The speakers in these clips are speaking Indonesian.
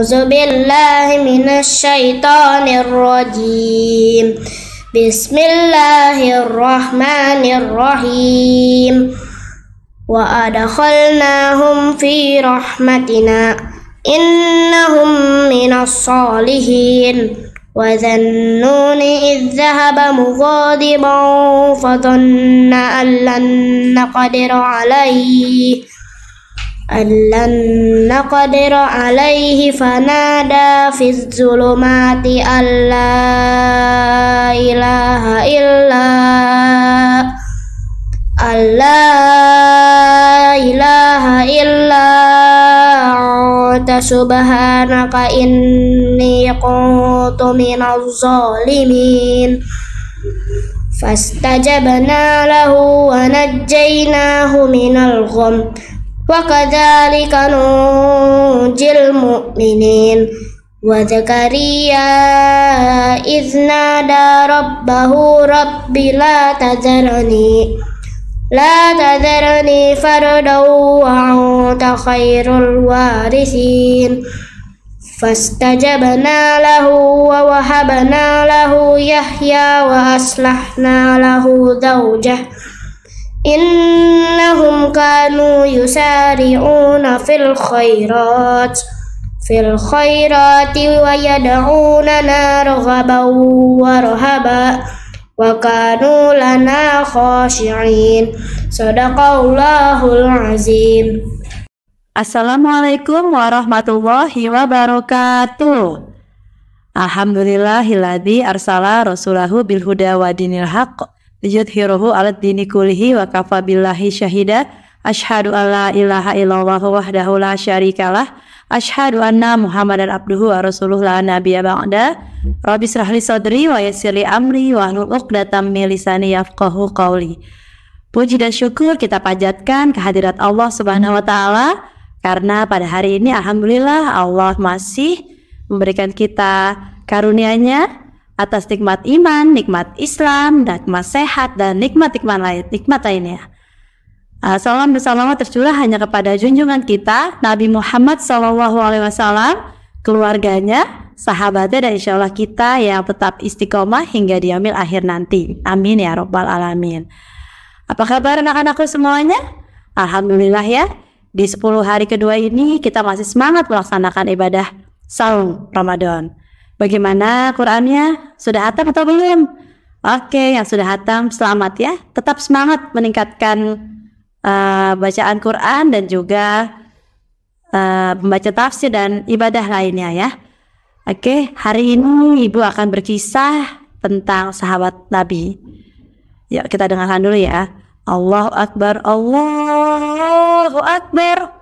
أعوذ بالله من الشيطان الرجيم بسم الله الرحمن الرحيم وأدخلناهم في رحمتنا إنهم من الصالحين وذنون إذ ذهب مغاضبا فظن أن لن نقدر عليه أن لن نقدر عليه فنادى في الظلمات أن لا إله إلا أن لا إله إلا أنت سبحانك إني كنت من الظالمين فاستجبنا له ونجيناه من الغم وكذلك ننجي المؤمنين وزكريا إذ نادى ربه رب لا تذرني لا تذرني فردا وأنت خير الوارثين فاستجبنا له ووهبنا له يحيى وأصلحنا له زوجه إنهم كانوا يسارعون في الخيرات في الخيرات ويدعوننا رغبا ورهبا وكانوا لنا خاشعين صدق الله العظيم Assalamualaikum warahmatullahi wabarakatuh Alhamdulillahilladzi arsala rasulahu bilhuda wa dinil haqq yudhiruhu ala dini kulihi wa kafa billahi syahida ashadu alla ilaha illallah wahdahu la syarikalah ashadu anna muhammadan abduhu wa rasuluh la nabiya ba'da rabi israhli sadri wa yasirli amri wa hlul datam milisani yafqahu qawli Puji dan syukur kita pajatkan kehadirat Allah Subhanahu wa taala karena pada hari ini alhamdulillah Allah masih memberikan kita karunia-Nya atas nikmat iman, nikmat Islam, nikmat sehat, dan nikmat-nikmat lain, nikmat lainnya. Uh, salam bersama tercurah hanya kepada junjungan kita Nabi Muhammad SAW, keluarganya, sahabatnya, dan insya Allah kita yang tetap istiqomah hingga diambil akhir nanti. Amin ya robbal alamin. Apa kabar anak-anakku semuanya? Alhamdulillah ya. Di 10 hari kedua ini kita masih semangat melaksanakan ibadah saum Ramadan. Bagaimana Qurannya? Sudah hatam atau belum? Oke, yang sudah hatam selamat ya. Tetap semangat meningkatkan uh, bacaan Quran dan juga uh, membaca tafsir dan ibadah lainnya ya. Oke, hari ini Ibu akan berkisah tentang sahabat Nabi. Yuk kita dengarkan dulu ya. Allahu Akbar, Allahu Akbar.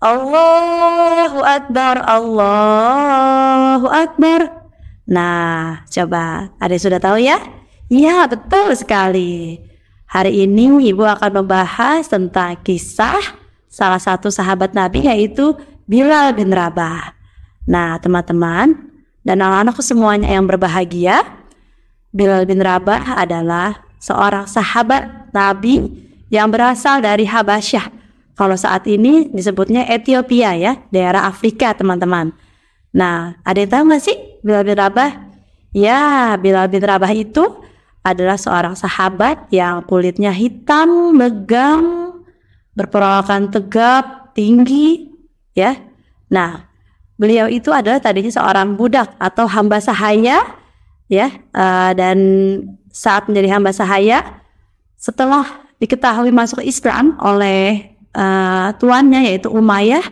Allahu Akbar, Allahu Akbar. Nah, coba ada yang sudah tahu ya? Iya, betul sekali. Hari ini Ibu akan membahas tentang kisah salah satu sahabat Nabi yaitu Bilal bin Rabah. Nah, teman-teman dan anak-anakku semuanya yang berbahagia, Bilal bin Rabah adalah seorang sahabat Nabi yang berasal dari Habasyah. Kalau saat ini disebutnya Ethiopia ya, daerah Afrika teman-teman. Nah, ada yang tahu nggak sih Bilal bin Rabah? Ya, Bilal bin Rabah itu adalah seorang sahabat yang kulitnya hitam, megang, berperawakan tegap, tinggi, ya. Nah, beliau itu adalah tadinya seorang budak atau hamba sahaya, ya. Uh, dan saat menjadi hamba sahaya, setelah diketahui masuk Islam oleh uh, tuannya yaitu Umayyah,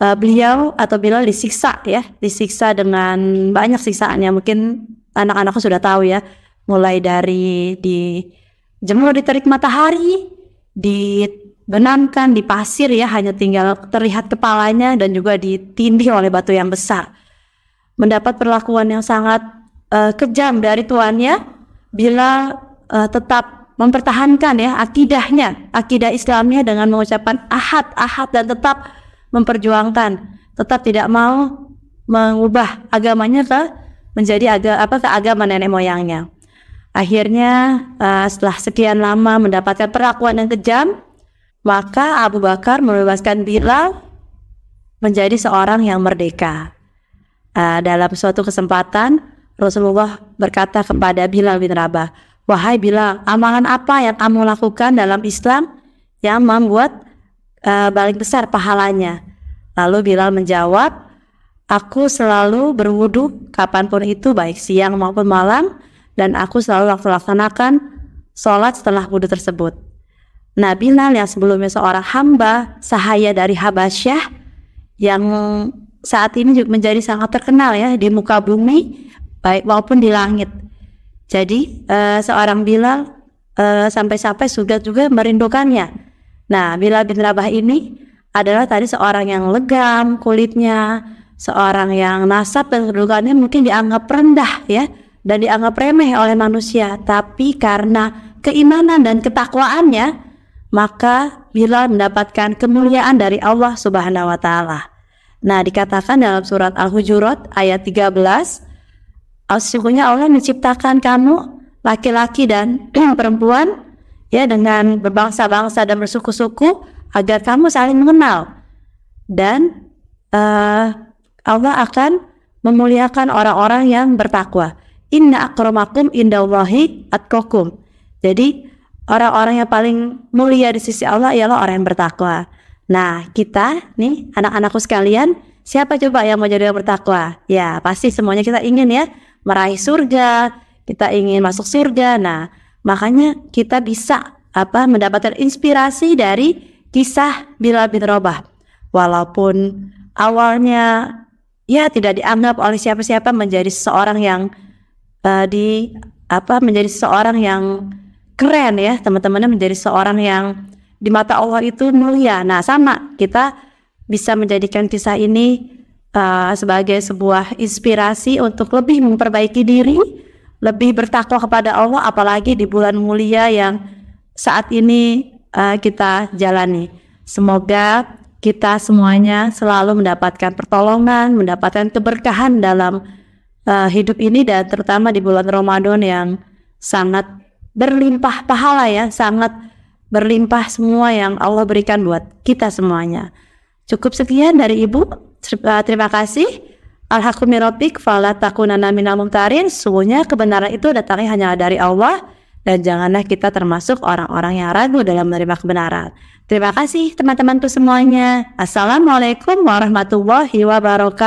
uh, beliau atau Bilal disiksa ya, disiksa dengan banyak siksaannya. Mungkin anak-anakku sudah tahu ya, mulai dari dijemur di terik matahari, dibenamkan di pasir ya, hanya tinggal terlihat kepalanya dan juga ditindih oleh batu yang besar. Mendapat perlakuan yang sangat uh, kejam dari tuannya, bila uh, tetap mempertahankan ya akidahnya, akidah Islamnya dengan mengucapkan ahad, ahad dan tetap memperjuangkan tetap tidak mau mengubah agamanya ke menjadi aga apa ke agama nenek moyangnya. Akhirnya uh, setelah sekian lama mendapatkan perlakuan yang kejam, maka Abu Bakar membebaskan Bilal menjadi seorang yang merdeka. Uh, dalam suatu kesempatan Rasulullah berkata kepada Bilal bin Rabah, "Wahai Bilal, amalan apa yang kamu lakukan dalam Islam yang membuat uh, paling besar pahalanya? Lalu Bilal menjawab, Aku selalu berwudu kapanpun itu baik siang maupun malam dan aku selalu laksanakan sholat setelah wudhu tersebut. Nah Bilal yang sebelumnya seorang hamba sahaya dari Habasyah yang saat ini juga menjadi sangat terkenal ya di muka bumi baik maupun di langit. Jadi uh, seorang Bilal eh, sampai-sampai uh, sudah juga merindukannya Nah, Bilal bin Rabah ini adalah tadi seorang yang legam kulitnya, seorang yang nasab dan kedudukannya mungkin dianggap rendah ya dan dianggap remeh oleh manusia, tapi karena keimanan dan ketakwaannya maka Bilal mendapatkan kemuliaan dari Allah Subhanahu wa taala. Nah, dikatakan dalam surat Al-Hujurat ayat 13, sesungguhnya Allah menciptakan kamu laki-laki dan perempuan ya dengan berbangsa-bangsa dan bersuku-suku agar kamu saling mengenal dan uh, Allah akan memuliakan orang-orang yang bertakwa. Inna akromakum indallahi atkokum. Jadi orang-orang yang paling mulia di sisi Allah ialah orang yang bertakwa. Nah kita nih anak-anakku sekalian siapa coba yang mau jadi orang bertakwa? Ya pasti semuanya kita ingin ya meraih surga, kita ingin masuk surga. Nah Makanya kita bisa apa mendapatkan inspirasi dari kisah Bilal bin Robah. Walaupun awalnya ya tidak dianggap oleh siapa-siapa menjadi seorang yang uh, di apa menjadi seorang yang keren ya teman-temannya menjadi seorang yang di mata Allah itu mulia. Nah sama kita bisa menjadikan kisah ini uh, sebagai sebuah inspirasi untuk lebih memperbaiki diri lebih bertakwa kepada Allah apalagi di bulan mulia yang saat ini uh, kita jalani. Semoga kita semuanya selalu mendapatkan pertolongan, mendapatkan keberkahan dalam uh, hidup ini dan terutama di bulan Ramadan yang sangat berlimpah pahala ya, sangat berlimpah semua yang Allah berikan buat kita semuanya. Cukup sekian dari Ibu. Terima kasih al fala minal mumtarin. kebenaran itu datangnya hanya dari Allah dan janganlah kita termasuk orang-orang yang ragu dalam menerima kebenaran. Terima kasih teman-temanku semuanya. Assalamualaikum warahmatullahi wabarakatuh.